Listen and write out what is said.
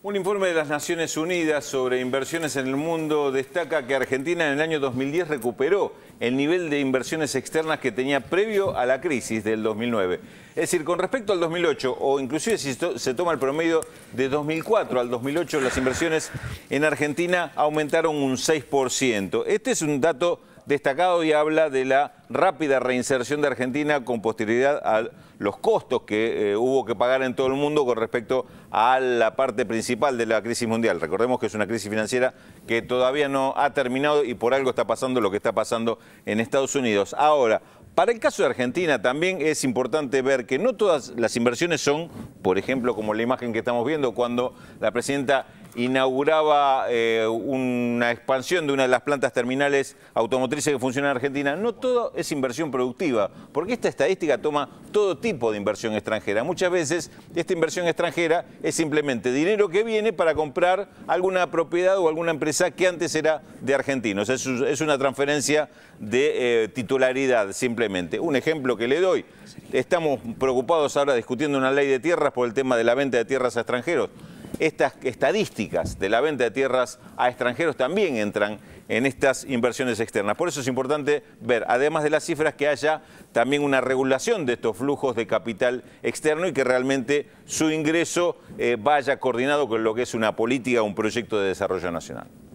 Un informe de las Naciones Unidas sobre inversiones en el mundo destaca que Argentina en el año 2010 recuperó el nivel de inversiones externas que tenía previo a la crisis del 2009. Es decir, con respecto al 2008, o inclusive si se toma el promedio de 2004 al 2008, las inversiones en Argentina aumentaron un 6%. Este es un dato destacado y habla de la rápida reinserción de Argentina con posterioridad a los costos que eh, hubo que pagar en todo el mundo con respecto a la parte principal de la crisis mundial. Recordemos que es una crisis financiera que todavía no ha terminado y por algo está pasando lo que está pasando en Estados Unidos. Ahora, para el caso de Argentina también es importante ver que no todas las inversiones son, por ejemplo, como la imagen que estamos viendo cuando la presidenta inauguraba eh, una expansión de una de las plantas terminales automotrices que funcionan en Argentina. No todo es inversión productiva, porque esta estadística toma todo tipo de inversión extranjera. Muchas veces esta inversión extranjera es simplemente dinero que viene para comprar alguna propiedad o alguna empresa que antes era de argentinos. Es, una transferencia de eh, titularidad simplemente. Un ejemplo que le doy, estamos preocupados ahora discutiendo una ley de tierras por el tema de la venta de tierras a extranjeros estas estadísticas de la venta de tierras a extranjeros también entran en estas inversiones externas. Por eso es importante ver, además de las cifras, que haya también una regulación de estos flujos de capital externo y que realmente su ingreso eh, vaya coordinado con lo que es una política, un proyecto de desarrollo nacional.